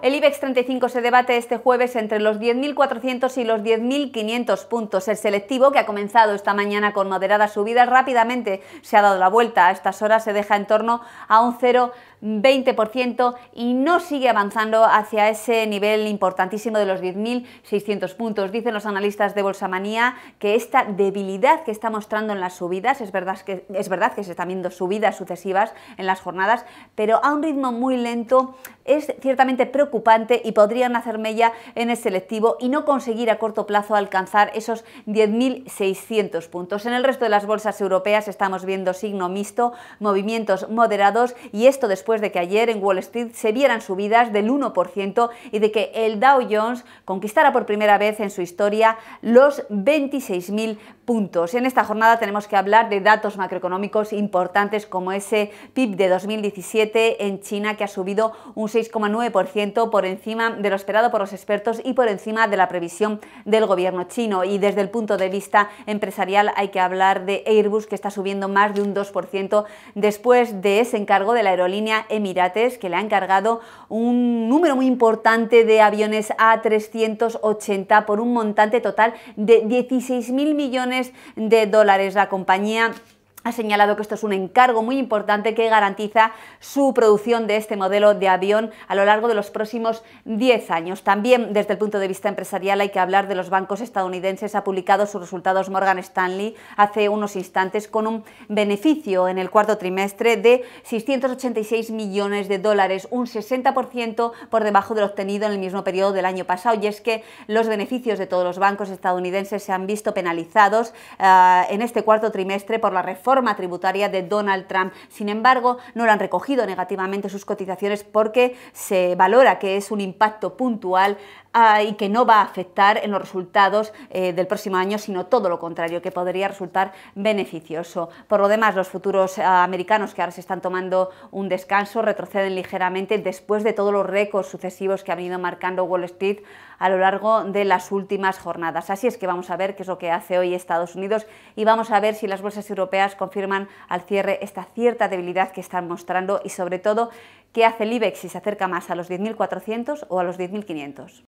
El IBEX 35 se debate este jueves entre los 10.400 y los 10.500 puntos. El selectivo, que ha comenzado esta mañana con moderadas subidas, rápidamente se ha dado la vuelta. A estas horas se deja en torno a un cero. 20% y no sigue avanzando hacia ese nivel importantísimo de los 10.600 puntos. Dicen los analistas de Bolsa Manía que esta debilidad que está mostrando en las subidas, es verdad que, es verdad que se están viendo subidas sucesivas en las jornadas, pero a un ritmo muy lento, es ciertamente preocupante y podrían hacer mella en el selectivo y no conseguir a corto plazo alcanzar esos 10.600 puntos. En el resto de las bolsas europeas estamos viendo signo mixto, movimientos moderados y esto después después de que ayer en Wall Street se vieran subidas del 1% y de que el Dow Jones conquistara por primera vez en su historia los 26.000 puntos. En esta jornada tenemos que hablar de datos macroeconómicos importantes como ese PIB de 2017 en China que ha subido un 6,9% por encima de lo esperado por los expertos y por encima de la previsión del gobierno chino. Y desde el punto de vista empresarial hay que hablar de Airbus que está subiendo más de un 2% después de ese encargo de la aerolínea Emirates que le ha encargado un número muy importante de aviones A380 por un montante total de 16.000 millones de dólares. La compañía ha señalado que esto es un encargo muy importante que garantiza su producción de este modelo de avión a lo largo de los próximos 10 años. También desde el punto de vista empresarial hay que hablar de los bancos estadounidenses. Ha publicado sus resultados Morgan Stanley hace unos instantes con un beneficio en el cuarto trimestre de 686 millones de dólares, un 60% por debajo del obtenido en el mismo periodo del año pasado. Y es que los beneficios de todos los bancos estadounidenses se han visto penalizados eh, en este cuarto trimestre por la reforma tributaria de Donald Trump. Sin embargo, no lo han recogido negativamente sus cotizaciones porque se valora que es un impacto puntual Ah, y que no va a afectar en los resultados eh, del próximo año, sino todo lo contrario, que podría resultar beneficioso. Por lo demás, los futuros ah, americanos que ahora se están tomando un descanso retroceden ligeramente después de todos los récords sucesivos que ha venido marcando Wall Street a lo largo de las últimas jornadas. Así es que vamos a ver qué es lo que hace hoy Estados Unidos y vamos a ver si las bolsas europeas confirman al cierre esta cierta debilidad que están mostrando y sobre todo qué hace el IBEX si se acerca más a los 10.400 o a los 10.500.